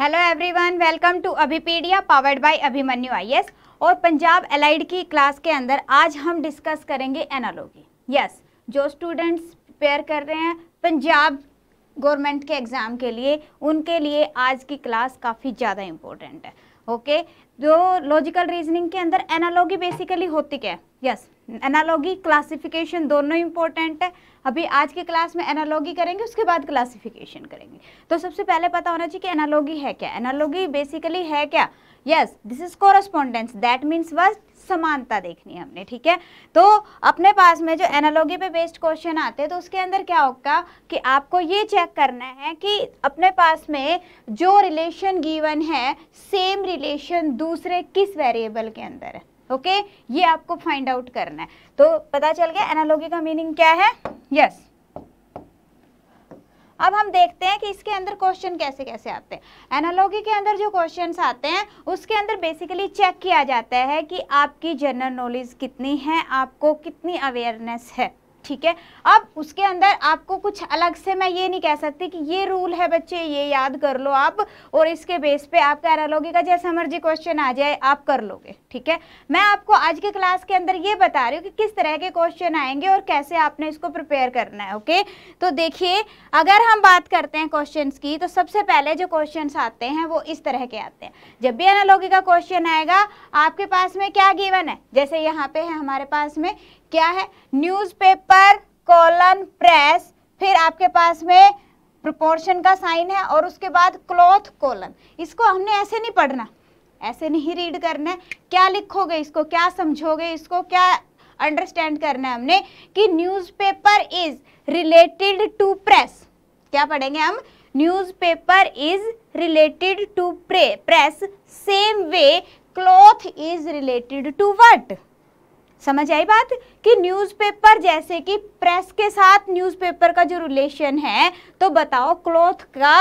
Hello everyone welcome to Abhipedia powered by Abhimanyu आई और Punjab allied की क्लास के अंदर आज हम डिस्कस करेंगे एनालॉगी यस yes, जो स्टूडेंट्स प्रिपेयर कर रहे हैं पंजाब गवर्नमेंट के एग्ज़ाम के लिए उनके लिए आज की क्लास काफ़ी ज़्यादा इम्पोर्टेंट है ओके okay? जो लॉजिकल रीजनिंग के अंदर एनालॉगी बेसिकली होती क्या है यस yes, एनालॉगी क्लासिफिकेशन दोनों इंपॉर्टेंट है अभी आज की क्लास में एनालॉगी करेंगे उसके बाद क्लासिफिकेशन करेंगे तो सबसे पहले पता होना चाहिए कि एनालॉगी है क्या एनालॉगी बेसिकली है क्या yes this is correspondence that means बस समानता देखनी है हमने ठीक है तो अपने पास में जो एनालॉगी पे बेस्ड क्वेश्चन आते हैं तो उसके अंदर क्या होगा कि आपको ये चेक करना है कि अपने पास में जो रिलेशन गिवन है सेम रिलेशन दूसरे किस वेरिएबल के अंदर है ओके ये आपको फाइंड आउट करना है तो पता चल गया एनालॉगी का मीनिंग क्या है यस yes. अब हम देखते हैं कि इसके अंदर क्वेश्चन कैसे कैसे आते हैं एनालॉगी के अंदर जो क्वेश्चंस आते हैं उसके अंदर बेसिकली चेक किया जाता है कि आपकी जनरल नॉलेज कितनी है आपको कितनी अवेयरनेस है ठीक है अब उसके अंदर आपको कुछ अलग से मैं ये नहीं कह सकती कि ये रूल है बच्चे ये याद कर लो आप और इसके बेस पे आपका एनालॉगी का जैसा मर्जी क्वेश्चन आ जाए आप कर लोगे ठीक है मैं आपको आज के क्लास के अंदर ये बता रही हूँ कि किस तरह के क्वेश्चन आएंगे और कैसे आपने इसको प्रिपेयर करना है ओके तो देखिए अगर हम बात करते हैं क्वेश्चंस की तो सबसे पहले जो क्वेश्चंस आते हैं वो इस तरह के आते हैं जब भी एनालॉगी का क्वेश्चन आएगा आपके पास में क्या गिवन है जैसे यहाँ पे है हमारे पास में क्या है पेपर कॉलन प्रेस फिर आपके पास में प्रोपोर्शन का साइन है और उसके बाद क्लॉथ कॉलन इसको हमने ऐसे नहीं पढ़ना ऐसे नहीं रीड करना है क्या लिखोगे इसको क्या समझोगे इसको क्या अंडरस्टैंड करना है हमने कि newspaper is related to press क्या पढ़ेंगे हम न्यूज़पेपर इज़ रिलेटेड टू प्रे press same way cloth is related to what समझ आई बात कि न्यूज़पेपर जैसे कि प्रेस के साथ न्यूज़पेपर का जो रिलेशन है तो बताओ क्लॉथ का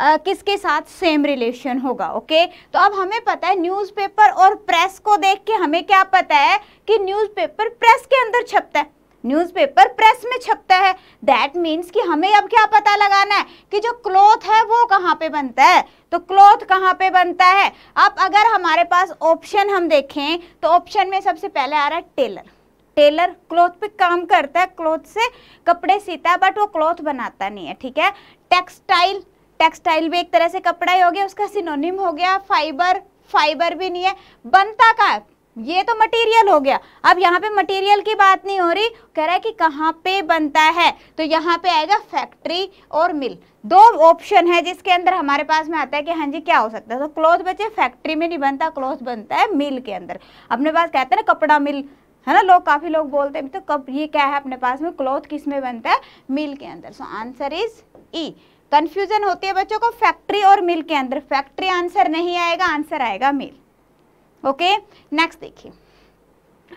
किसके साथ सेम रिलेशन होगा ओके तो अब हमें पता है न्यूज़पेपर और प्रेस को देख के हमें क्या पता है कि न्यूज़पेपर प्रेस के अंदर छपता है न्यूज़पेपर प्रेस में छपता है दैट मीन्स कि हमें अब क्या पता लगाना है कि जो क्लॉथ है वो कहाँ पे बनता है तो क्लॉथ कहाँ पे बनता है अब अगर हमारे पास ऑप्शन हम देखें तो ऑप्शन में सबसे पहले आ रहा है टेलर टेलर क्लॉथ पे काम करता है क्लॉथ से कपड़े सीता है बट वो क्लॉथ बनाता नहीं है ठीक है टेक्सटाइल टेक्सटाइल भी एक तरह से कपड़ा ही हो गया उसका सिनोनिम हो गया फाइबर फाइबर भी नहीं है बनता का है ये तो मटेरियल हो गया अब यहाँ पे मटेरियल की बात नहीं हो रही कह रहा है कि कहाँ पे बनता है तो यहाँ पे आएगा फैक्ट्री और मिल दो ऑप्शन है जिसके अंदर हमारे पास में आता है कि हाँ जी क्या हो सकता है तो क्लोथ बचे फैक्ट्री में नहीं बनता क्लोथ बनता है मिल के अंदर अपने पास कहते हैं ना कपड़ा मिल है ना लोग काफ़ी लोग बोलते हैं तो कब ये क्या है अपने पास में क्लोथ किस में बनता है मिल के अंदर so answer is E confusion होती है बच्चों को फैक्ट्री और मिल के अंदर फैक्ट्री आंसर नहीं आएगा आंसर आएगा मिल ओके नेक्स्ट देखिए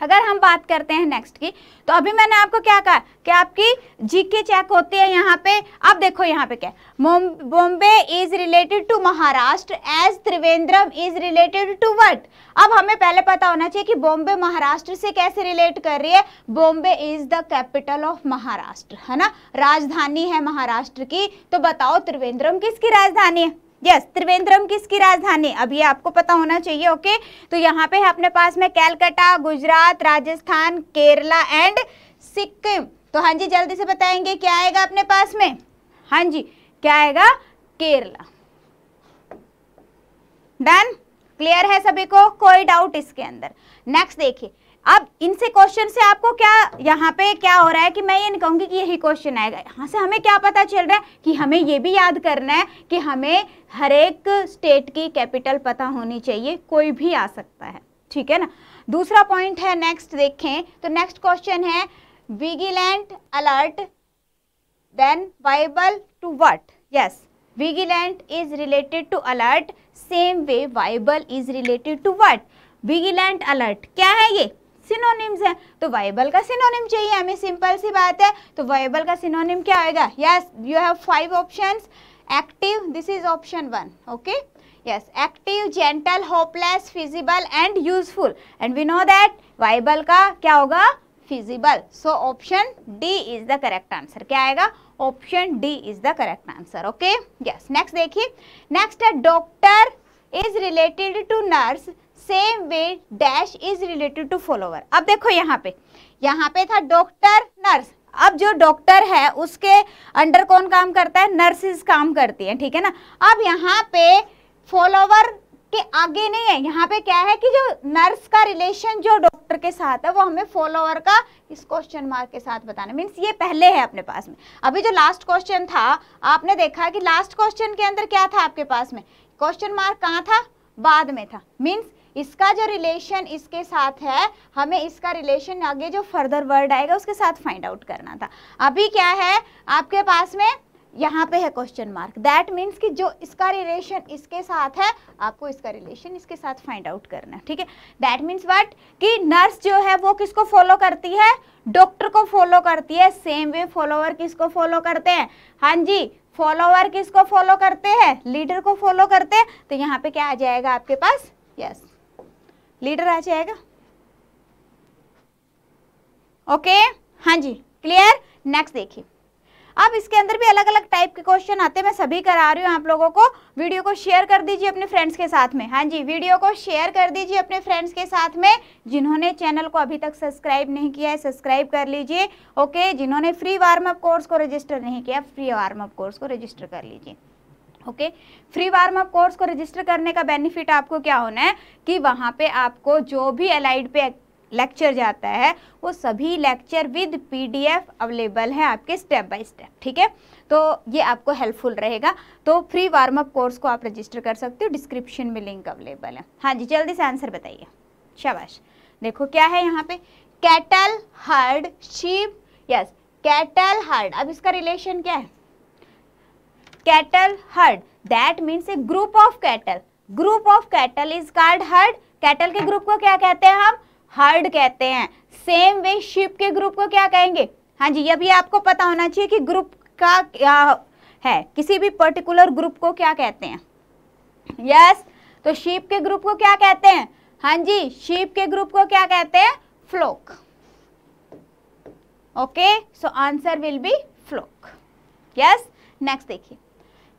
अगर हम बात करते हैं नेक्स्ट की तो अभी मैंने आपको क्या कहा कि आपकी जीके चेक होती है यहाँ पे अब देखो यहाँ पे क्या Bombay is related to Maharashtra as Trivandrum is related to what अब हमें पहले पता होना चाहिए कि बॉम्बे महाराष्ट्र से कैसे रिलेट कर रही है Bombay is the capital of Maharashtra है ना राजधानी है महाराष्ट्र की तो बताओ त्रिवेंद्रम किसकी राजधानी है यस त्रिवेंद्रम किसकी राजधानी अब ये आपको पता होना चाहिए ओके तो यहाँ पे है अपने पास में कैलकाटा गुजरात राजस्थान केरला एंड सिक्किम तो हाँ जी जल्दी से बताएंगे क्या आएगा अपने पास में हाँ जी क्या आएगा केरला डन क्लियर है सभी को कोई डाउट इसके अंदर नेक्स्ट देखिए अब इनसे क्वेश्चन से आपको क्या यहाँ पे क्या हो रहा है कि मैं ये नहीं कहूंगी कि यही क्वेश्चन आएगा यहाँ से हमें क्या पता चल रहा है कि हमें ये भी याद करना है कि हमें हर एक स्टेट की कैपिटल पता होनी चाहिए कोई भी आ सकता है ठीक है ना दूसरा पॉइंट है नेक्स्ट देखें तो नेक्स्ट क्वेश्चन है vigilant alert then viable to what yes vigilant is related to alert same way viable is related to what vigilant alert क्या है ये सिनोनिम्स हैं तो वाइबल का सिनोनिम चाहिए हमें सिंपल सी बात है तो वाइबल का सिनोनिम क्या होएगा yes you have five options active this is option one okay yes active gentle hopeless feasible and useful and we know that viable का क्या होगा feasible so option D is the correct answer क्या आएगा option D is the correct answer okay yes next देखिए next है doctor is related to nurse same way dash is related to follower अब देखो यहाँ पे यहाँ पे था डॉक्टर नर्स अब जो डॉक्टर है उसके अंडर कौन काम करता है नर्सिस काम करती हैं ठीक है ना अब यहाँ पे फॉलोवर के आगे नहीं है यहाँ पे क्या है कि जो नर्स का रिलेशन जो डॉक्टर के साथ है वो हमें फॉलोवर का इस क्वेश्चन मार्क के साथ बताना मीन्स ये पहले है अपने पास में अभी जो लास्ट क्वेश्चन था आपने देखा कि लास्ट क्वेश्चन के अंदर क्या था आपके पास में क्वेश्चन मार्क कहाँ था बाद में था मीन्स इसका जो रिलेशन इसके साथ है हमें इसका रिलेशन आगे जो फर्दर वर्ड आएगा उसके साथ फाइंड आउट करना था अभी क्या है आपके पास में यहाँ पे है क्वेश्चन मार्क दैट मीन्स कि जो इसका रिलेशन इसके साथ है आपको इसका रिलेशन इसके साथ फाइंड आउट करना है ठीक है दैट मीन्स वट कि नर्स जो है वो किसको फॉलो करती है डॉक्टर को फॉलो करती है सेम वे फॉलोअर किसको फॉलो करते हैं हाँ जी फॉलोअर किसको फॉलो करते हैं लीडर को फॉलो करते हैं तो यहाँ पे क्या आ जाएगा आपके पास यस yes. लीडर आ जाएगा ओके हाँ जी क्लियर नेक्स्ट देखिए अब इसके अंदर भी अलग अलग टाइप के क्वेश्चन आते हैं मैं सभी करा रही हूँ आप लोगों को वीडियो को शेयर कर दीजिए अपने फ्रेंड्स के साथ में हाँ जी वीडियो को शेयर कर दीजिए अपने फ्रेंड्स के साथ में जिन्होंने चैनल को अभी तक सब्सक्राइब नहीं किया है सब्सक्राइब कर लीजिए ओके जिन्होंने फ्री वार्म अप कोर्स को रजिस्टर नहीं किया फ्री वार्म अप कोर्स को रजिस्टर कर लीजिए okay free warm up course को रजिस्टर करने का बेनिफिट आपको क्या होना है कि वहाँ पे आपको जो भी अलाइड पे लेक्चर जाता है वो सभी लेक्चर विद पीडीएफ अवेलेबल है आपके स्टेप बाय स्टेप ठीक है तो ये आपको हेल्पफुल रहेगा तो फ्री वार्म अप कोर्स को आप रजिस्टर कर सकते हो डिस्क्रिप्शन में लिंक अवेलेबल है हाँ जी जल्दी से आंसर बताइए शाबाश देखो क्या है यहाँ पे cattle herd sheep yes cattle herd अब इसका रिलेशन क्या है cattle herd that means a group of cattle group of cattle is called herd कैटल के ग्रुप को क्या कहते हैं हम हर्ड कहते हैं सेम वे शिप के ग्रुप को क्या कहेंगे हाँ जी ये भी आपको पता होना चाहिए कि ग्रुप का क्या है किसी भी पर्टिकुलर ग्रुप को क्या कहते हैं यस yes, तो शिप के ग्रुप को क्या कहते हैं हाँ जी शिप के ग्रुप को क्या कहते हैं flock okay so answer will be flock yes next देखिए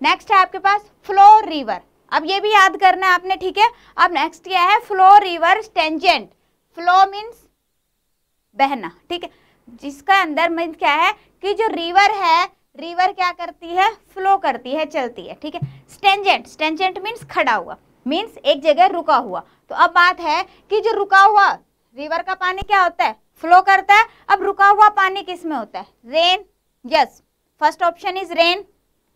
नेक्स्ट है आपके पास फ्लो रिवर अब ये भी याद करना है आपने ठीक है अब नेक्स्ट क्या है flow river tangent flow means बहना ठीक है जिसका अंदर मीन्स क्या है कि जो रिवर है रिवर क्या करती है फ्लो करती है चलती है ठीक है स्टेंजेंट स्टेंजेंट मीन्स खड़ा हुआ मीन्स एक जगह रुका हुआ तो अब बात है कि जो रुका हुआ रिवर का पानी क्या होता है फ्लो करता है अब रुका हुआ पानी किस में होता है rain yes first option is rain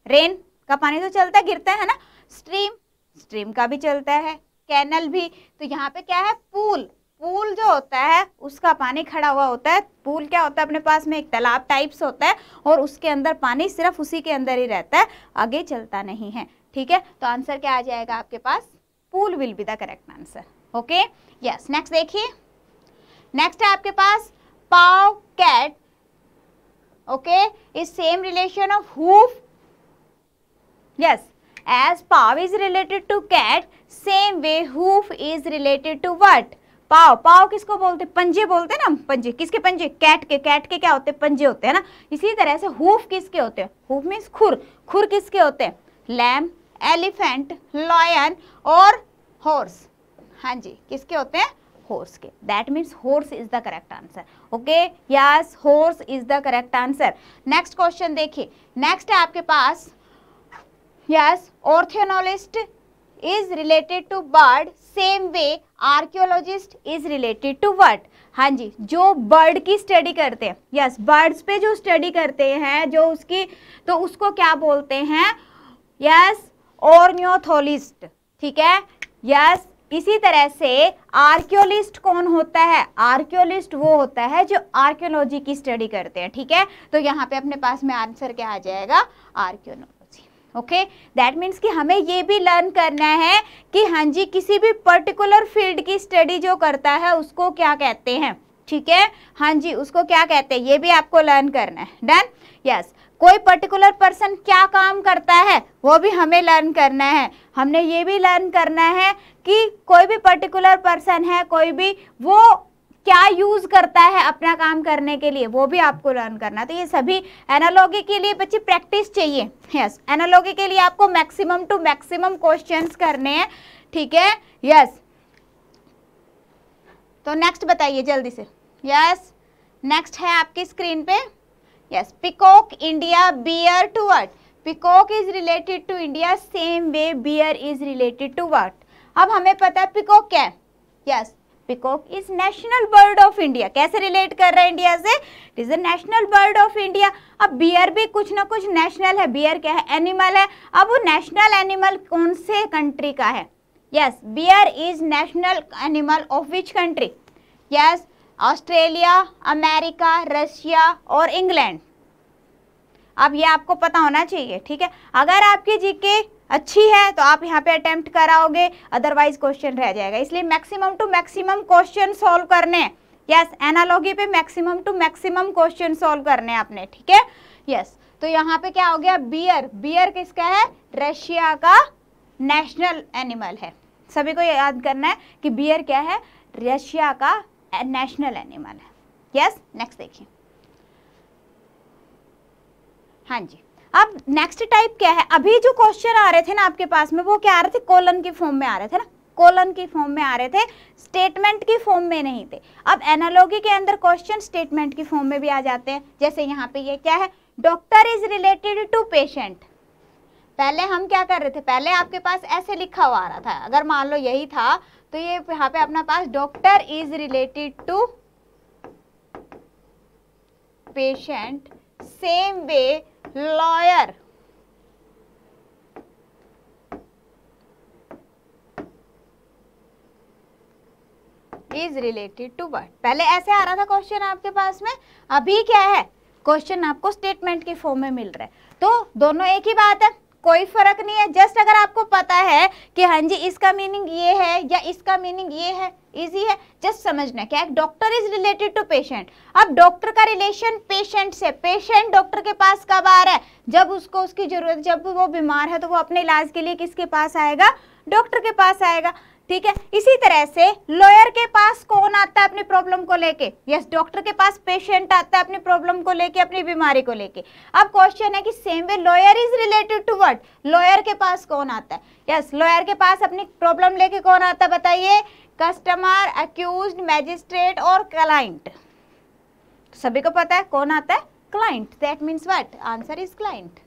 rain का पानी तो चलता है गिरता है ना स्ट्रीम स्ट्रीम का भी चलता है कैनल भी तो यहाँ पे क्या है पूल पूल जो होता है उसका पानी खड़ा हुआ होता है पूल क्या होता है अपने पास में एक तालाब टाइप्स होता है और उसके अंदर पानी सिर्फ उसी के अंदर ही रहता है आगे चलता नहीं है ठीक है तो आंसर क्या आ जाएगा आपके पास pool will be the correct answer okay yes next देखिए नेक्स्ट है आपके पास paw cat okay is same relation of hoof yes as pow is related to cat same way hoof is related to what paw paw किसको बोलते पंजे बोलते हैं ना पंजे किसके पंजे कैट के कैट के क्या होते हैं पंजे होते हैं ना इसी तरह से हुफ किसके होते हैं हुफ मीन्स खुर खुर किसके होते हैं लैम एलिफेंट लॉयन और हॉर्स हाँ जी किसके होते हैं हॉर्स के that means horse is the correct answer okay yes horse is the correct answer next question देखिए नेक्स्ट है आपके पास yes ornithologist is related to bird same way archaeologist is related to what हाँ जी जो bird की study करते हैं yes birds पे जो स्टडी करते हैं जो उसकी तो उसको क्या बोलते हैं यस ऑर्नियोथोलिस्ट ठीक है यस इसी तरह से आर्क्योलिस्ट कौन होता है आर्क्योलिस्ट वो होता है जो आर्क्योलॉजी की स्टडी करते हैं ठीक है तो यहाँ पे अपने पास में आंसर क्या आ जाएगा आर्क्योलॉजी ओके दैट मीन्स कि हमें ये भी लर्न करना है कि हाँ जी किसी भी पर्टिकुलर फील्ड की स्टडी जो करता है उसको क्या कहते हैं ठीक है हाँ जी उसको क्या कहते हैं ये भी आपको लर्न करना है डन यस yes. कोई पर्टिकुलर पर्सन क्या काम करता है वो भी हमें लर्न करना है हमने ये भी लर्न करना है कि कोई भी पर्टिकुलर पर्सन है कोई भी वो क्या यूज करता है अपना काम करने के लिए वो भी आपको लर्न करना तो ये सभी एनालॉगी के लिए बच्चे प्रैक्टिस चाहिए यस एनालॉगी के लिए आपको मैक्सिमम टू मैक्सिमम क्वेश्चन करने हैं ठीक है यस तो नेक्स्ट बताइए जल्दी से यस नेक्स्ट है आपकी स्क्रीन पे yes peacock India bear to what peacock is related to India same way bear is related to what अब हमें पता है पिकॉक क्या है yes yes. Peacock is national bird of India कैसे रिलेट कर रहा है इंडिया से it is national bird of India अब बियर भी कुछ ना कुछ नेशनल है बियर क्या है एनिमल है अब वो नेशनल एनिमल कौन से कंट्री का है yes bear is national animal of which country yes Australia America Russia और इंग्लैंड अब ये आपको पता होना चाहिए ठीक है अगर आपके जीके अच्छी है तो आप यहाँ पे अटेम्प्ट कराओगे अदरवाइज क्वेश्चन रह जाएगा इसलिए maximum to maximum question solve करने यस एनालॉगी पे maximum to maximum question solve करने आपने ठीक है यस तो यहाँ पे क्या हो गया बियर बियर किसका है रशिया का नेशनल एनिमल है सभी को याद करना है कि बियर क्या है रशिया का नेशनल एनिमल है यस नेक्स्ट देखिए हाँ जी अब नेक्स्ट टाइप क्या है अभी जो क्वेश्चन आ रहे थे ना आपके पास में वो क्या आ रहे थे कोलन के फॉर्म में आ रहे थे ना कोलन के फॉर्म में आ रहे थे स्टेटमेंट के फॉर्म में नहीं थे अब एनालॉगी के अंदर क्वेश्चन स्टेटमेंट के फॉर्म में भी आ जाते हैं जैसे यहाँ पे ये क्या है doctor is related to patient पहले हम क्या कर रहे थे पहले आपके पास ऐसे लिखा हुआ आ रहा था अगर मान लो यही था तो ये यहाँ पे अपना पास doctor is related to patient same way lawyer is related to what पहले ऐसे आ रहा था क्वेश्चन आपके पास में अभी क्या है क्वेश्चन आपको स्टेटमेंट के फॉर्म में मिल रहा है तो दोनों एक ही बात है कोई फर्क नहीं है जस्ट अगर आपको पता है कि हाँ जी इसका मीनिंग ये है या इसका मीनिंग ये है इजी है जस्ट समझना क्या doctor is related to patient अब डॉक्टर का रिलेशन पेशेंट से पेशेंट डॉक्टर के पास कब आ रहा है जब उसको उसकी जरूरत जब वो बीमार है तो वो अपने इलाज के लिए किसके पास आएगा डॉक्टर के पास आएगा ठीक है इसी तरह से लॉयर के पास कौन आता है अपनी प्रॉब्लम को लेके यस डॉक्टर के पास पेशेंट आता है अपनी प्रॉब्लम को लेके अपनी बीमारी को लेके अब क्वेश्चन है कि same way lawyer is related to what lawyer के पास कौन आता है यस yes, लॉयर के पास अपनी प्रॉब्लम लेके कौन आता है बताइए कस्टमर अक्यूज मैजिस्ट्रेट और क्लाइंट सभी को पता है कौन आता है client that means what answer is client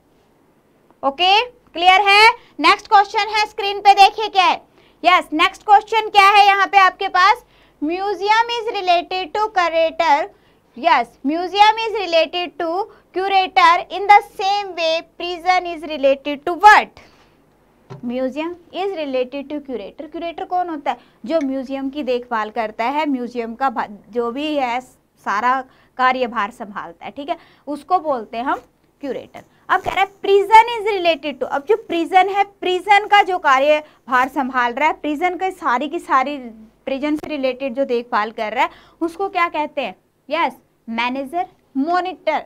okay clear है नेक्स्ट क्वेश्चन है स्क्रीन पे देखिए क्या है यस नेक्स्ट क्वेश्चन क्या है यहाँ पे आपके पास museum is related to curator yes museum is related to curator in the same way prison is related to what museum is related to curator curator कौन होता है जो म्यूजियम की देखभाल करता है म्यूजियम का जो भी है सारा कार्यभार संभालता है ठीक है उसको बोलते हैं हम क्यूरेटर अब कह रहा है प्रिजन इज रिलेटेड टू अब जो प्रिजन है प्रिजन का जो कार्यभार संभाल रहा है प्रिजन के सारी की सारी प्रिजन से रिलेटेड जो देखभाल कर रहा है उसको क्या कहते हैं यस मैनेजर मोनिटर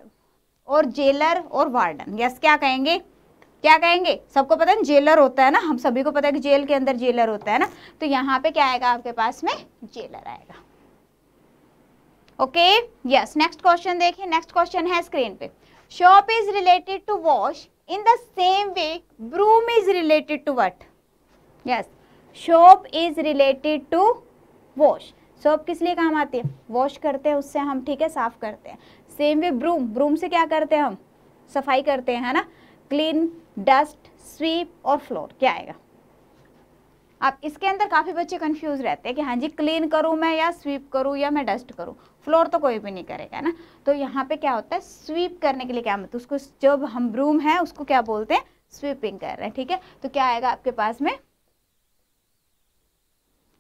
और जेलर और वार्डन यस क्या कहेंगे क्या कहेंगे सबको पता है जेलर होता है ना हम सभी को पता है कि जेल के अंदर जेलर होता है ना तो यहाँ पे क्या आएगा आपके पास में जेलर आएगा ओके यस नेक्स्ट क्वेश्चन देखिए नेक्स्ट क्वेश्चन है स्क्रीन पे soap is related to wash in the same way broom is related to what yes soap is related to wash soap किस लिए काम आती है वॉश करते हैं उससे हम ठीक है साफ करते हैं सेम वे ब्रूम ब्रूम से क्या करते हैं हम सफाई करते हैं है ना क्लीन डस्ट स्वीप और फ्लोर क्या आएगा अब इसके अंदर काफ़ी बच्चे कंफ्यूज रहते हैं कि हाँ जी क्लीन करूँ मैं या स्वीप करूँ या मैं डस्ट करूँ फ्लोर तो कोई भी नहीं करेगा ना तो यहाँ पे क्या होता है स्वीप करने के लिए क्या मतलब उसको जब हम ब्रूम है उसको क्या बोलते हैं स्वीपिंग कर रहे हैं ठीक है तो क्या आएगा आपके पास में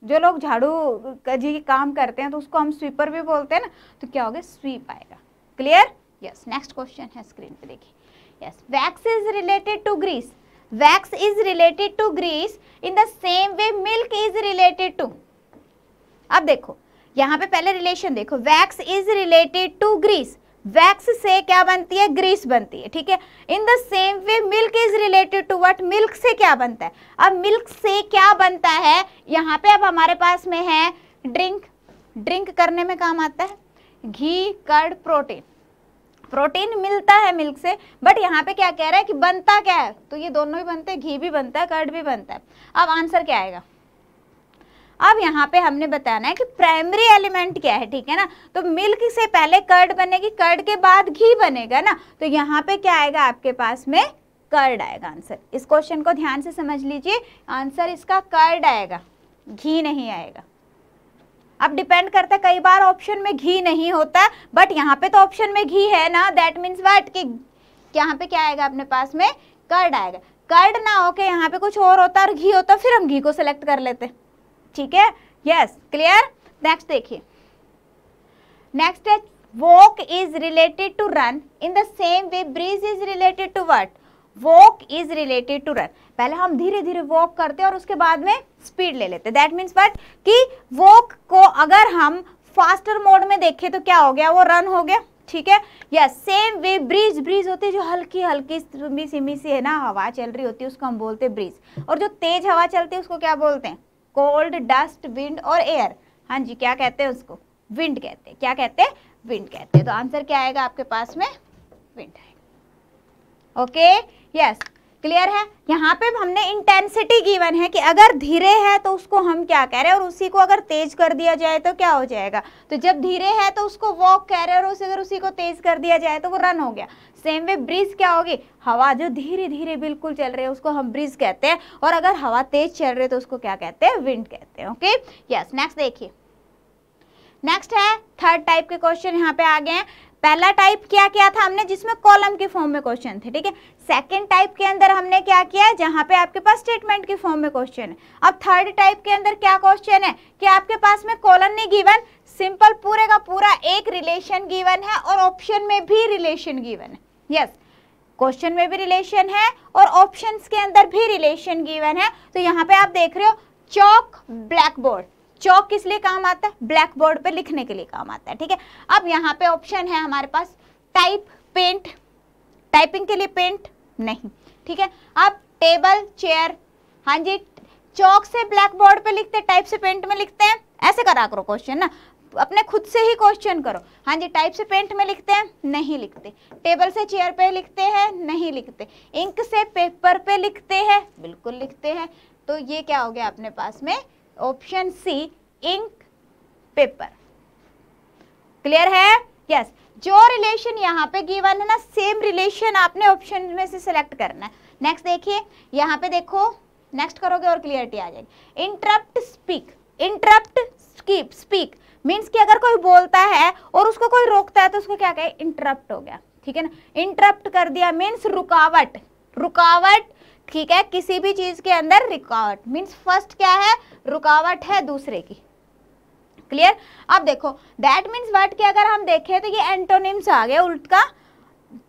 जो लोग झाड़ू जी काम करते हैं तो उसको हम स्वीपर भी बोलते हैं ना तो क्या हो गया स्वीप आएगा क्लियर यस नेक्स्ट क्वेश्चन है स्क्रीन पे देखिए yes wax is related to grease wax is related to grease in the same way milk is related to अब देखो यहाँ पे पहले रिलेशन देखो wax is related to grease wax से क्या बनती है ग्रीस बनती है ठीक है in the same way milk is related to what milk से क्या बनता है अब मिल्क से क्या बनता है यहाँ पे अब हमारे पास में है ड्रिंक ड्रिंक करने में काम आता है घी कर्ड प्रोटीन प्रोटीन मिलता है मिल्क से बट यहाँ पे क्या कह रहा है कि बनता क्या है तो ये दोनों ही बनते हैं घी भी बनता है कर्ड भी बनता है अब आंसर क्या आएगा अब यहाँ पे हमने बताना है कि प्राइमरी एलिमेंट क्या है ठीक है ना तो मिल्क से पहले कर्ड बनेगी कर्ड के बाद घी बनेगा ना तो यहाँ पे क्या आएगा आपके पास में कर्ड आएगा आंसर इस क्वेश्चन को ध्यान से समझ लीजिए आंसर इसका कर्ड आएगा घी नहीं आएगा अब डिपेंड करता है कई बार ऑप्शन में घी नहीं होता बट यहाँ पे तो ऑप्शन में घी है ना दैट मीन्स वट कि यहाँ पे क्या आएगा अपने पास में कर्ड आएगा कर्ड ना होके यहाँ पे कुछ और होता और घी होता फिर हम घी को सिलेक्ट कर लेते ठीक है यस क्लियर नेक्स्ट देखिए नेक्स्ट है walk is related to run in the same way bridge is related to what walk is related to run पहले हम धीरे धीरे वॉक करते हैं और उसके बाद में स्पीड ले लेते दैट मीन्स बट कि वॉक को अगर हम फास्टर मोड में देखें तो क्या हो गया वो रन हो गया ठीक है या सेम वे ब्रिज ब्रिज होती है जो हल्की हल्की सिमी सिमी सी है ना हवा चल रही होती है उसको हम बोलते हैं ब्रिज और जो तेज हवा चलती है उसको क्या बोलते हैं कोल्ड डस्ट विंड और एयर हाँ जी क्या कहते हैं उसको विंड कहते हैं क्या कहते हैं विंड कहते हैं तो आंसर क्या आएगा आपके पास में विंड आएगा ओके यस क्लियर है यहाँ पे हमने इंटेंसिटी गिवन है कि अगर धीरे है तो उसको हम क्या कह रहे हैं और उसी को अगर तेज कर दिया जाए तो क्या हो जाएगा तो जब धीरे है तो उसको वॉक कह रहे हैं और उसे अगर उसी को तेज कर दिया जाए तो वो रन हो गया सेम वे ब्रिज क्या होगी हवा जो धीरे धीरे बिल्कुल चल रही है उसको हम ब्रिज कहते हैं और अगर हवा तेज चल रही है तो उसको क्या कहते हैं विंड कहते हैं ओके यस नेक्स्ट देखिए नेक्स्ट है थर्ड टाइप के क्वेश्चन यहाँ पे आ गए हैं पहला टाइप क्या किया था हमने जिसमें कॉलम के फॉर्म में क्वेश्चन थे ठीक है सेकेंड टाइप के अंदर हमने क्या किया है जहाँ पे आपके पास स्टेटमेंट की फॉर्म में क्वेश्चन है अब थर्ड टाइप के अंदर क्या क्वेश्चन है कि आपके पास में कॉलन नहीं गिवन सिंपल पूरे का पूरा एक रिलेशन गिवन है और ऑप्शन में भी रिलेशन गिवन है यस क्वेश्चन में भी रिलेशन है और ऑप्शन के अंदर भी रिलेशन गिवन है तो यहाँ पे आप देख रहे हो चौक ब्लैक बोर्ड चौक किस लिए काम आता है ब्लैक बोर्ड पर लिखने के लिए काम आता है ठीक है अब यहाँ पे ऑप्शन है हमारे पास टाइप पेंट टाइपिंग के लिए पेंट नहीं ठीक है अब टेबल चेयर हाँ जी चौक से ब्लैक बोर्ड पे लिखते टाइप से पेंट में लिखते हैं ऐसे करा करो क्वेश्चन ना अपने खुद से ही क्वेश्चन करो हाँ जी टाइप से पेंट में लिखते हैं नहीं लिखते टेबल से चेयर पे लिखते हैं नहीं लिखते इंक से पेपर पे लिखते हैं बिल्कुल लिखते हैं तो ये क्या हो गया अपने पास में option C ink paper clear है यस yes. जो रिलेशन यहाँ पे गिवन है ना सेम रिलेशन आपने ऑप्शन में से सिलेक्ट करना है नेक्स्ट देखिए यहाँ पे देखो नेक्स्ट करोगे और क्लियरिटी आ जाएगी interrupt speak interrupt skip speak means कि अगर कोई बोलता है और उसको कोई रोकता है तो उसको क्या कहे इंटरप्ट हो गया ठीक है ना इंटरप्ट कर दिया मीन्स रुकावट रुकावट ठीक है किसी भी चीज़ के अंदर रुकावट मीन्स फर्स्ट क्या है रुकावट है दूसरे की क्लियर अब देखो दैट मीन्स वर्ड के अगर हम देखें तो ये एंटोनिम्स आ गए उल्ट का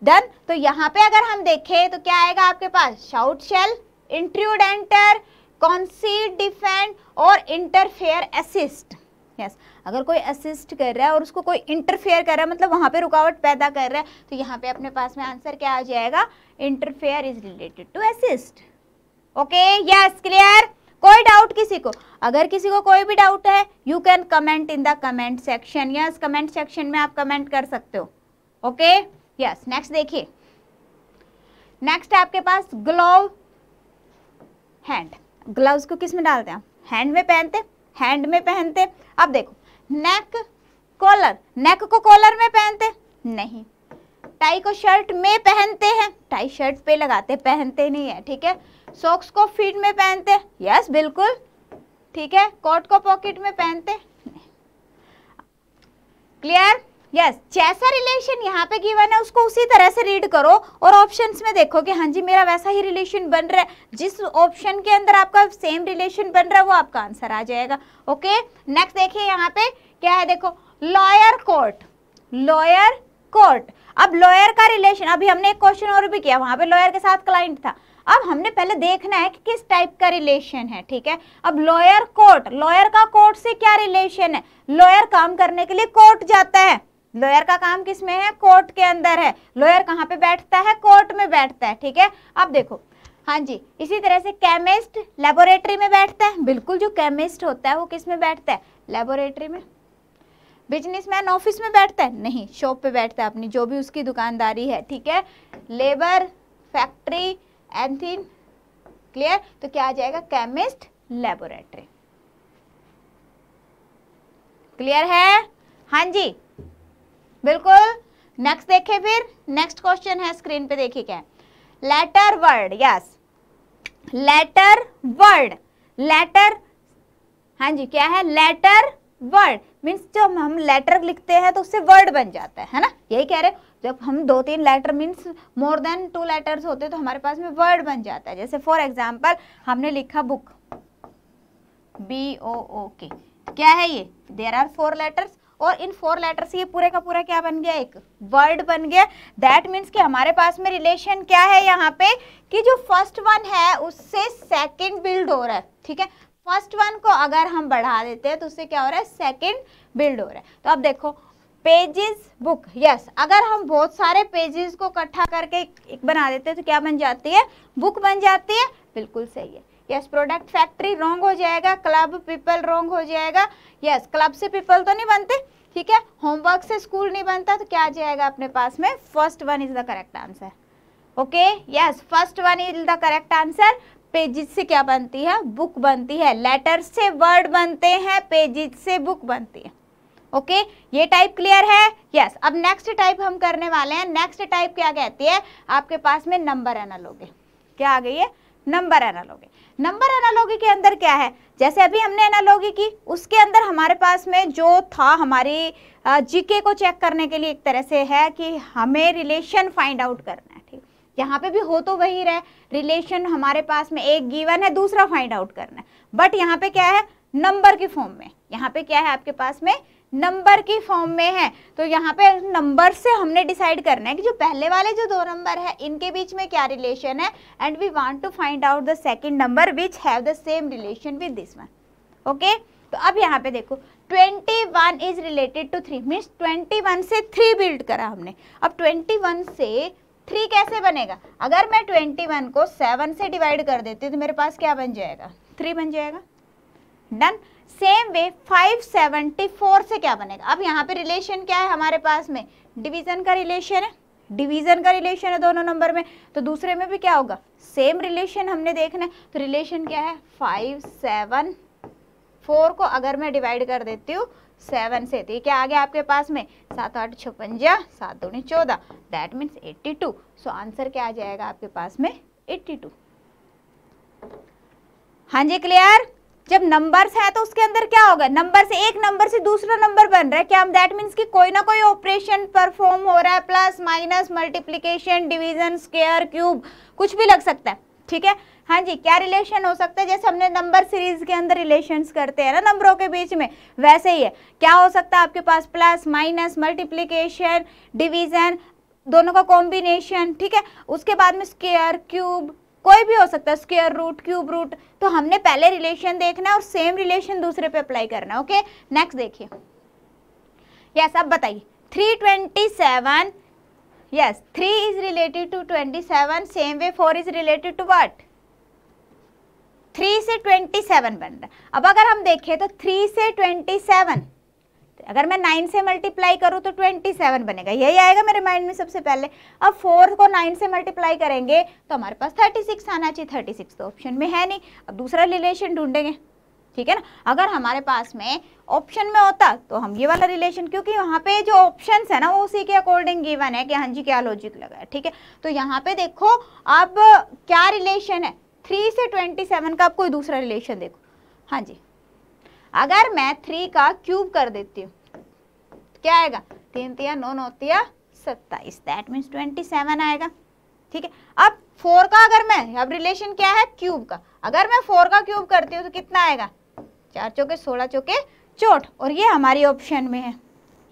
डन तो यहाँ पे अगर हम देखें तो क्या आएगा आपके पास shout shell intrude enter concede defend और इंटरफेयर असिस्ट यस अगर कोई असिस्ट कर रहा है और उसको कोई इंटरफेयर कर रहा है मतलब वहाँ पे रुकावट पैदा कर रहा है तो यहाँ पे अपने पास में आंसर क्या आ जाएगा interfere is related to assist okay yes clear कोई डाउट किसी को अगर किसी को कोई भी डाउट है you can comment in the comment section yes comment section में आप कमेंट कर सकते हो ओके यस नेक्स्ट देखिए नेक्स्ट आपके पास ग्लोव हैंड ग्लव्स को किस में डालते हैं हैंड में पहनते हैंड में पहनते अब देखो नेक कॉलर नेक को कॉलर में पहनते नहीं टाई को शर्ट में पहनते हैं टाई शर्ट पे लगाते पहनते नहीं है ठीक है सॉक्स को फीट में पहनते यस बिल्कुल ठीक है कोट को पॉकेट में पहनते क्लियर यस जैसा रिलेशन यहाँ पे गिवन है उसको उसी तरह से रीड करो और ऑप्शंस में देखो कि हाँ जी मेरा वैसा ही रिलेशन बन रहा है जिस ऑप्शन के अंदर आपका सेम रिलेशन बन रहा है वो आपका आंसर आ जाएगा ओके नेक्स्ट देखिए यहाँ पे क्या है देखो लॉयर कोर्ट लॉयर कोर्ट अब लॉयर का रिलेशन अभी हमने एक क्वेश्चन और भी किया वहां पर लॉयर के साथ क्लाइंट था अब हमने पहले देखना है कि किस टाइप का रिलेशन है ठीक है अब लॉयर कोर्ट लॉयर का कोर्ट से क्या रिलेशन है लॉयर काम करने के लिए कोर्ट जाता है लॉयर का काम किस में है कोर्ट के अंदर है लॉयर कहाँ पे बैठता है कोर्ट में बैठता है ठीक है अब देखो हाँ जी इसी तरह से केमिस्ट लेबोरेटरी में बैठता है बिल्कुल जो केमिस्ट होता है वो किस में बैठता है लेबोरेटरी में बिजनेसमैन ऑफिस में बैठता है नहीं शॉप पे बैठता है अपनी जो भी उसकी दुकानदारी है ठीक है लेबर फैक्ट्री एंथिन क्लियर तो क्या आ जाएगा केमिस्ट लेबोरेटरी क्लियर है हाँ जी बिल्कुल नेक्स्ट देखें फिर नेक्स्ट क्वेश्चन है स्क्रीन पे देखिए क्या letter word yes letter word letter हाँ जी क्या है लेटर वर्ड मीन्स जब हम लेटर लिखते हैं तो उससे वर्ड बन जाता है है ना यही कह रहे हैं जब हम दो तीन letter means more than two letters होते तो हमारे पास में वर्ड बन जाता है जैसे फॉर एग्जाम्पल हमने लिखा बुक बी ओ ओ के क्या है ये देर आर फोर लेटर्स और इन फोर लेटर से ये पूरे का पूरा क्या बन गया एक वर्ड बन गया दैट मीन्स कि हमारे पास में रिलेशन क्या है यहाँ पे कि जो फर्स्ट वन है उससे सेकेंड बिल्ड हो रहा है ठीक है फर्स्ट वन को अगर हम बढ़ा देते हैं तो उससे क्या हो रहा है सेकेंड बिल्ड हो रहा है तो अब देखो पेजेस बुक यस अगर हम बहुत सारे पेजेस को इकट्ठा करके एक बना देते हैं तो क्या बन जाती है बुक बन जाती है बिल्कुल सही है यस प्रोडक्ट फैक्ट्री रॉन्ग हो जाएगा क्लब पीपल रॉन्ग हो जाएगा यस क्लब से पीपल तो नहीं बनते ठीक है होमवर्क से स्कूल नहीं बनता तो क्या आ जाएगा अपने पास में first one is the correct answer okay yes first one is the correct answer pages से क्या बनती है बुक बनती है लेटर से वर्ड बनते हैं पेजेस से बुक बनती है ओके ये टाइप क्लियर है यस yes, अब नेक्स्ट टाइप हम करने वाले हैं नेक्स्ट टाइप क्या कहती है आपके पास में नंबर एनालोगे क्या आ गई है नंबर एनालोगे नंबर एनालोगे के अंदर क्या है जैसे अभी हमने एनालोगे की उसके अंदर हमारे पास में जो था हमारी जीके को चेक करने के लिए एक तरह से है कि हमें रिलेशन फाइंड आउट करना है ठीक यहाँ पे भी हो तो वही रहे रिलेशन हमारे पास में एक गिवन है दूसरा फाइंड आउट करना है बट यहाँ पे क्या है नंबर के फॉर्म में यहाँ पे क्या है आपके पास में नंबर की फॉर्म में है तो यहाँ पे नंबर से हमने डिसाइड करना है कि जो पहले वाले जो दो नंबर है इनके बीच में क्या रिलेशन है and we want to find out the second number which have the same relation with this one okay तो अब यहाँ पे देखो 21 is related to three means 21 से थ्री बिल्ड करा हमने अब 21 से थ्री कैसे बनेगा अगर मैं 21 को सेवन से डिवाइड कर देती हूँ तो मेरे पास क्या बन जाएगा थ्री बन जाएगा डन सेम वे 574 से क्या बनेगा अब यहाँ पे रिलेशन क्या है हमारे पास में डिवीजन का रिलेशन है डिवीजन का रिलेशन है दोनों नंबर में तो दूसरे में भी क्या होगा सेम रिलेशन हमने देखना है तो रिलेशन क्या है फाइव सेवन फोर को अगर मैं डिवाइड कर देती हूँ सेवन से तो ये क्या आ गया आपके पास में सात आठ छपंजा सात दूनी चौदह that means eighty two so answer क्या आ जाएगा आपके पास में एट्टी टू हाँ जी क्लियर जब नंबर्स है तो उसके अंदर क्या होगा नंबर से एक नंबर से दूसरा नंबर बन रहा है क्या दैट मीन्स कि कोई ना कोई ऑपरेशन परफॉर्म हो रहा है plus minus multiplication division square cube कुछ भी लग सकता है ठीक है हाँ जी क्या रिलेशन हो सकता है जैसे हमने नंबर सीरीज के अंदर रिलेशंस करते हैं ना नंबरों के बीच में वैसे ही है क्या हो सकता है आपके पास प्लस माइनस मल्टीप्लीकेशन डिवीजन दोनों का कॉम्बिनेशन ठीक है उसके बाद में स्केयर क्यूब कोई भी हो सकता है स्क्वेयर रूट क्यूब रूट तो हमने पहले रिलेशन देखना है और सेम रिलेशन दूसरे पे अप्लाई करना है ओके नेक्स्ट देखिए यस अब बताइए three twenty seven yes three is related to twenty seven same way four is related to what three से ट्वेंटी सेवन बन रहा है अब अगर हम देखें तो थ्री से ट्वेंटी सेवन अगर मैं नाइन से मल्टीप्लाई करूँ तो ट्वेंटी सेवन बनेगा यही आएगा मेरे माइंड में सबसे पहले अब फोर को नाइन से मल्टीप्लाई करेंगे तो हमारे पास थर्टी सिक्स आना चाहिए थर्टी सिक्स तो ऑप्शन में है नहीं अब दूसरा रिलेशन ढूंढेंगे ठीक है ना अगर हमारे पास में ऑप्शन में होता तो हम ये वाला रिलेशन क्योंकि वहाँ पे जो ऑप्शन है ना वो उसी के अकॉर्डिंग गिवन है कि हाँ जी क्या लॉजिक लगा है ठीक है तो यहाँ पे देखो अब क्या रिलेशन है थ्री से ट्वेंटी सेवन का आप कोई दूसरा रिलेशन देखो हाँ जी अगर मैं थ्री का क्यूब कर देती हूँ क्या आएगा तीन तिया नौ नौ तिया सत्ताईस दैट मीन्स ट्वेंटी सेवन आएगा ठीक है अब फोर का अगर मैं अब रिलेशन क्या है क्यूब का अगर मैं फोर का क्यूब करती हूँ तो कितना आएगा चार चौके सोलह चौके चोट और ये हमारी ऑप्शन में है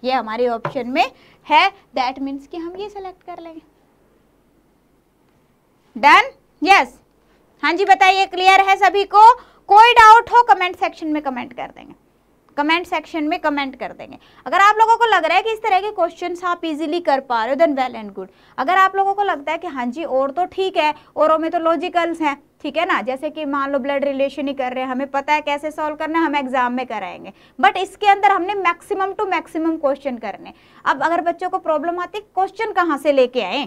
ये हमारे ऑप्शन में है दैट मीन्स कि हम ये सेलेक्ट कर लेंगे डन यस yes. हाँ जी बताइए क्लियर है सभी को कोई डाउट हो कमेंट सेक्शन में कमेंट कर देंगे कमेंट सेक्शन में कमेंट कर देंगे अगर आप लोगों को लग रहा है कि इस तरह के क्वेश्चन आप इजीली कर पा रहे हो देन वेल एंड गुड अगर आप लोगों को लगता है कि हाँ जी और तो ठीक है औरों में तो लॉजिकल्स हैं ठीक है ना जैसे कि मान लो ब्लड रिलेशन ही कर रहे हैं हमें पता है कैसे सॉल्व करना है हम एग्जाम में कराएंगे बट इसके अंदर हमने मैक्सिमम टू मैक्सिमम क्वेश्चन करने अब अगर बच्चों को प्रॉब्लम आती क्वेश्चन कहाँ से लेके आए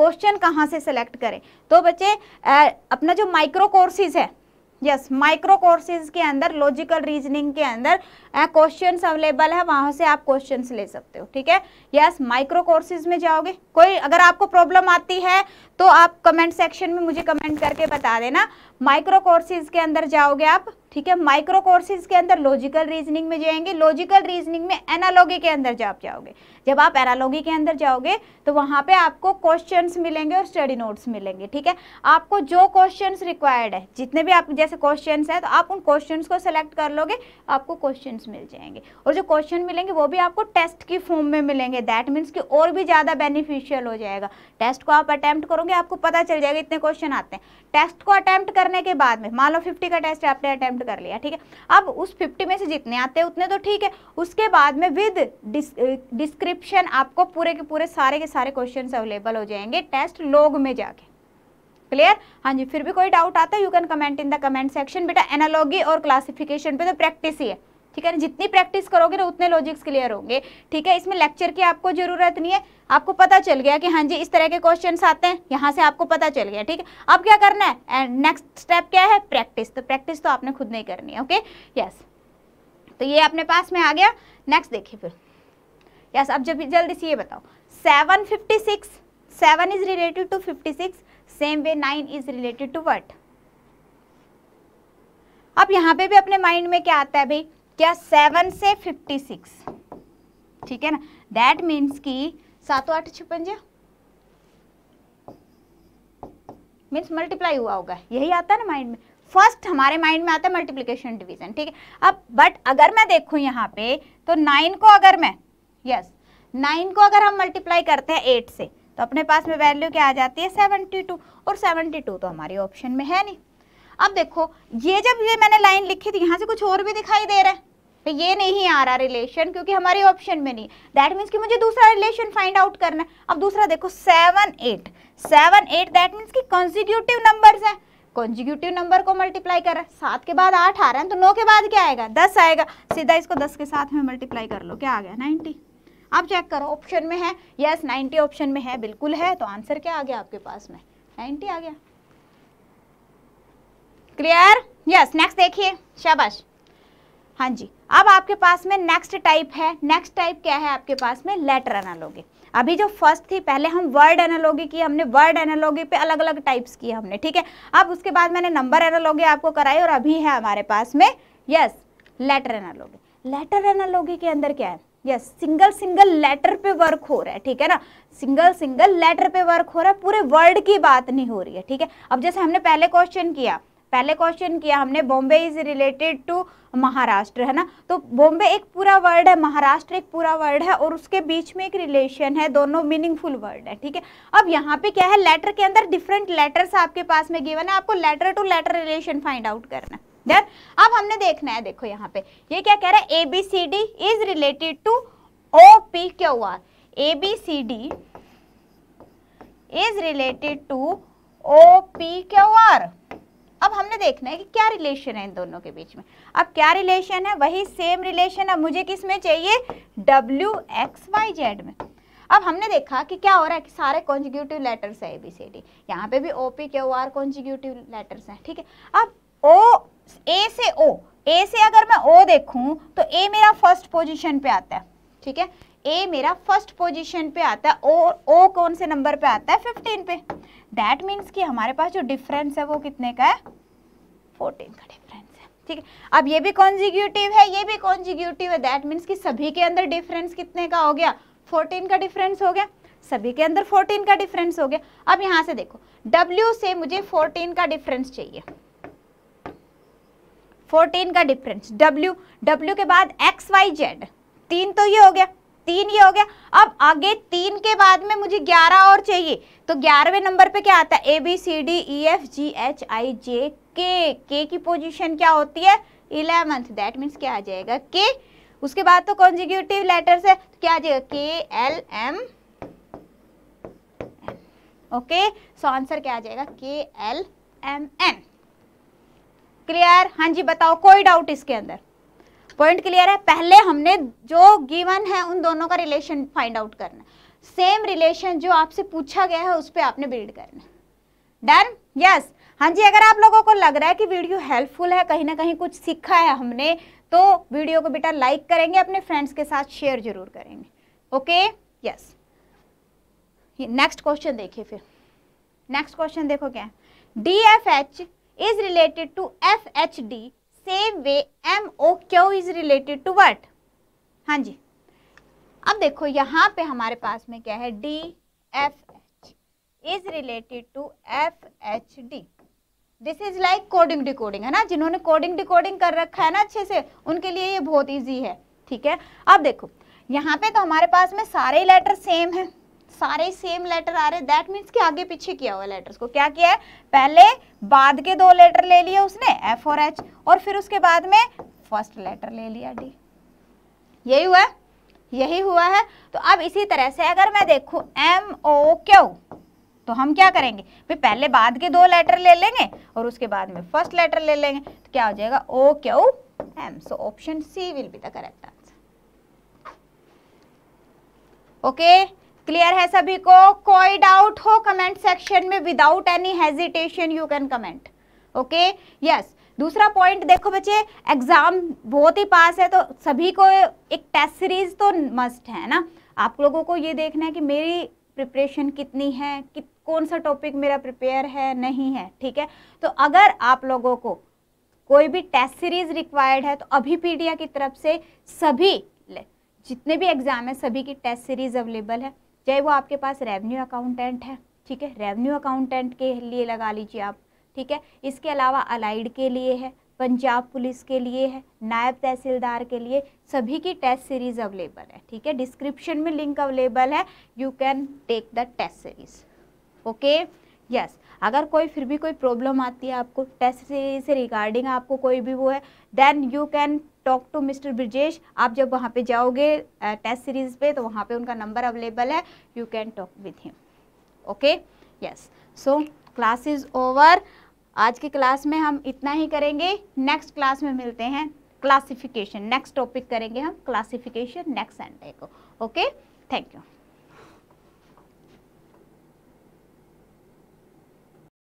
क्वेश्चन कहाँ से सेलेक्ट करें तो बच्चे अपना जो माइक्रो कोर्सेज है यस माइक्रो कोर्सेज के अंदर लॉजिकल रीजनिंग के अंदर क्वेश्चन अवेलेबल है वहां से आप क्वेश्चन ले सकते हो ठीक है यस माइक्रो कोर्सेज में जाओगे कोई अगर आपको प्रॉब्लम आती है तो आप कमेंट सेक्शन में मुझे कमेंट करके बता देना माइक्रो कोर्सेज के अंदर जाओगे आप ठीक है माइक्रो कोर्सेज के अंदर लॉजिकल रीजनिंग में जाएंगे लॉजिकल रीजनिंग में एनालॉगी के अंदर जब जाओगे जब आप एनालॉगी के अंदर जाओगे तो वहां पे आपको क्वेश्चंस मिलेंगे और स्टडी नोट्स मिलेंगे ठीक है आपको जो क्वेश्चंस रिक्वायर्ड है जितने भी आप जैसे क्वेश्चंस हैं तो आप उन क्वेश्चंस को सिलेक्ट कर लोगे आपको क्वेश्चन मिल जाएंगे और जो क्वेश्चन मिलेंगे वो भी आपको टेस्ट की फॉर्म में मिलेंगे दैट मीन्स कि और भी ज़्यादा बेनिफिशियल हो जाएगा टेस्ट को आप अटैम्प्ट करोगे आपको पता चल जाएगा इतने क्वेश्चन आते हैं टेस्ट को अटैम्प्ट करने के बाद में मान लो फिफ्टी का टेस्ट आपने अटैम्प्ट काउंट कर लिया ठीक है अब उस फिफ्टी में से जितने आते हैं उतने तो ठीक है उसके बाद में विद डिस्क्रिप्शन आपको पूरे के पूरे सारे के सारे क्वेश्चन अवेलेबल हो जाएंगे टेस्ट लोग में जाके क्लियर हाँ जी फिर भी कोई डाउट आता है you can comment in the comment section बेटा एनालॉगी और क्लासिफिकेशन पे तो प्रैक्टिस ही है ठीक है जितनी प्रैक्टिस करोगे ना उतने लॉजिक्स क्लियर होंगे ठीक है इसमें लेक्चर की आपको जरूरत नहीं है आपको पता चल गया कि हाँ जी इस तरह के क्वेश्चन आते हैं यहाँ से आपको पता चल गया ठीक है अब क्या करना है एंड नेक्स्ट स्टेप क्या है प्रैक्टिस तो प्रैक्टिस तो आपने खुद नहीं करनी है ओके यस तो ये अपने पास में आ गया नेक्स्ट देखिए फिर यस अब जब जल्दी से ये बताओ seven fifty six seven is related to fifty six same way nine is related to what अब यहाँ पे भी अपने माइंड में क्या आता है भाई क्या सेवन से फिफ्टी सिक्स ठीक है ना दैट मीन्स कि सातों आठ छपंजा मीन्स मल्टीप्लाई हुआ होगा यही आता है ना माइंड में फर्स्ट हमारे माइंड में आता है मल्टीप्लीकेशन डिवीजन ठीक है अब बट अगर मैं देखू यहाँ पे तो नाइन को अगर मैं यस yes, नाइन को अगर हम मल्टीप्लाई करते हैं एट से तो अपने पास में वैल्यू क्या आ जाती है सेवनटी टू और सेवनटी टू तो हमारी ऑप्शन में है नहीं अब देखो ये जब ये मैंने लाइन लिखी थी यहाँ से कुछ और भी दिखाई दे रहा है तो ये नहीं आ रहा रिलेशन क्योंकि हमारे ऑप्शन में नहीं दैट मीन्स कि मुझे दूसरा रिलेशन फाइंड आउट करना है अब दूसरा देखो seven eight seven eight that means कि कॉन्जिक्यूटिव नंबर है कॉन्जिक्यूटिव नंबर को मल्टीप्लाई कर रहा है सात के बाद आठ आ रहा है तो नौ के बाद क्या आएगा दस आएगा सीधा इसको दस के साथ में मल्टीप्लाई कर लो क्या आ गया नाइनटी आप चेक करो ऑप्शन में है यस नाइन्टी ऑप्शन में है बिल्कुल है तो आंसर क्या आ गया आपके पास में नाइन्टी आ गया क्लियर यस नेक्स्ट देखिए शाबाश हाँ जी अब आपके पास में नेक्स्ट टाइप है नेक्स्ट टाइप क्या है आपके पास में लेटर एनालॉगी अभी जो फर्स्ट थी पहले हम वर्ड एनालॉगी की हमने वर्ड एनालॉगी पे अलग अलग टाइप्स किए हमने ठीक है अब उसके बाद मैंने नंबर एनालॉगी आपको कराई और अभी है हमारे पास में yes letter analogy letter analogy के अंदर क्या है यस सिंगल सिंगल लेटर पे वर्क हो रहा है ठीक है ना सिंगल सिंगल लेटर पे वर्क हो रहा है पूरे वर्ड की बात नहीं हो रही है ठीक है अब जैसे हमने पहले क्वेश्चन किया पहले क्वेश्चन किया हमने Bombay is related to Maharashtra है ना तो बॉम्बे एक पूरा वर्ड है महाराष्ट्र एक पूरा वर्ड है और उसके बीच में एक रिलेशन है दोनों मीनिंगफुल वर्ड है ठीक है अब यहाँ पे क्या है लेटर के अंदर डिफरेंट लेटर्स आपके पास में गिवन है आपको letter to letter relation find out करना देन अब हमने देखना है देखो यहाँ पे ये क्या कह रहा है A B C D is related to O P Q R A B C D is related to O P Q R अब हमने देखना है कि क्या रिलेशन है इन दोनों के बीच में अब क्या रिलेशन है वही सेम रिलेशन अब मुझे किस में चाहिए डब्ल्यू एक्स वाई जेड में अब हमने देखा कि क्या हो रहा है कि सारे कॉन्जिक्यूटिव लेटर्स है ए बी सी डी यहाँ पे भी O P Q R consecutive letters हैं ठीक है अब ओ ए से ओ ए से अगर मैं ओ देखूँ तो ए मेरा फर्स्ट पोजिशन पे आता है ठीक है ए मेरा फर्स्ट पोजिशन पे आता है और ओ कौन से नंबर पे आता है फिफ्टीन पे दैट मीन्स कि हमारे पास जो डिफरेंस है वो कितने का है फोर्टीन का डिफरेंस है ठीक है अब ये भी कॉन्जिक्यूटिव है ये भी कॉन्जिक्यूटिव है दैट मीन्स कि सभी के अंदर डिफरेंस कितने का हो गया फोर्टीन का डिफरेंस हो गया सभी के अंदर फोर्टीन का डिफरेंस हो गया अब यहाँ से देखो W से मुझे फोर्टीन का डिफरेंस चाहिए फोर्टीन का डिफरेंस W W के बाद एक्स वाई जेड तीन तो ये हो गया तीन ये हो गया अब आगे तीन के बाद में मुझे ग्यारह और चाहिए तो ग्यारहवें नंबर पे क्या आता है A B C D E F G H I J K के की पोजीशन क्या होती है इलेवंथ दैट मीन्स क्या आ जाएगा के उसके बाद तो कॉन्जिक्यूटिव लेटर है तो क्या आ जाएगा K L M okay so answer क्या आ जाएगा K L M N clear हाँ जी बताओ कोई डाउट इसके अंदर पॉइंट क्लियर है पहले हमने जो गिवन है उन दोनों का रिलेशन फाइंड आउट करना सेम रिलेशन जो आपसे पूछा गया है उस पर आपने बिल्ड करना डन यस yes. हाँ जी अगर आप लोगों को लग रहा है कि वीडियो हेल्पफुल है कहीं ना कहीं कुछ सीखा है हमने तो वीडियो को बेटा लाइक करेंगे अपने फ्रेंड्स के साथ शेयर जरूर करेंगे ओके यस नेक्स्ट क्वेश्चन देखिए फिर नेक्स्ट क्वेश्चन देखो क्या D F H is related to F H D same way M O Q is related to what हाँ जी अब देखो यहाँ पे हमारे पास में क्या है D F H is related to F H D this is like coding decoding है ना जिन्होंने कोडिंग डिकोडिंग कर रखा है ना अच्छे से उनके लिए ये बहुत ईजी है ठीक है अब देखो यहाँ पे तो हमारे पास में सारे लेटर सेम है सारे सेम लेटर आ रहे दैट मीन्स कि आगे पीछे किया हुआ लेटर्स को क्या किया है पहले बाद के दो लेटर ले लिए उसने एफ और एच और फिर उसके बाद में फर्स्ट लेटर ले लिया डी यही हुआ यही हुआ है तो अब इसी तरह से अगर मैं देखू एम ओ क्यू तो हम क्या करेंगे भाई पहले बाद के दो लेटर ले लेंगे और उसके बाद में फर्स्ट लेटर ले लेंगे तो क्या हो जाएगा O Q M so option C will be the correct answer okay clear है सभी को कोई डाउट हो कमेंट सेक्शन में without any hesitation you can comment okay yes दूसरा पॉइंट देखो बच्चे एग्जाम बहुत ही पास है तो सभी को एक टेस्ट सीरीज तो मस्ट है ना आप लोगों को ये देखना है कि मेरी प्रिपरेशन कितनी है कि कौन सा टॉपिक मेरा प्रिपेयर है नहीं है ठीक है तो अगर आप लोगों को कोई भी टेस्ट सीरीज रिक्वायर्ड है तो अभी पीडिया की तरफ से सभी जितने भी एग्ज़ाम है सभी की टेस्ट सीरीज अवेलेबल है चाहे वो आपके पास रेवेन्यू अकाउंटेंट है ठीक है रेवेन्यू अकाउंटेंट के लिए लगा लीजिए आप ठीक है इसके अलावा अलाइड के लिए है पंजाब पुलिस के लिए है नायब तहसीलदार के लिए सभी की टेस्ट सीरीज़ अवेलेबल है ठीक है डिस्क्रिप्शन में लिंक अवेलेबल है you can take the test series okay yes अगर कोई फिर भी कोई प्रॉब्लम आती है आपको टेस्ट सीरीज से रिगार्डिंग आपको कोई भी वो है then you can talk to mister Brijesh आप जब वहाँ पे जाओगे टेस्ट सीरीज़ पे तो वहाँ पे उनका नंबर अवेलेबल है you can talk with him okay yes so class is over आज की क्लास में हम इतना ही करेंगे नेक्स्ट क्लास में मिलते हैं क्लासिफिकेशन नेक्स्ट टॉपिक करेंगे हम क्लासिफिकेशन नेक्स्ट संडे को ओके थैंक यू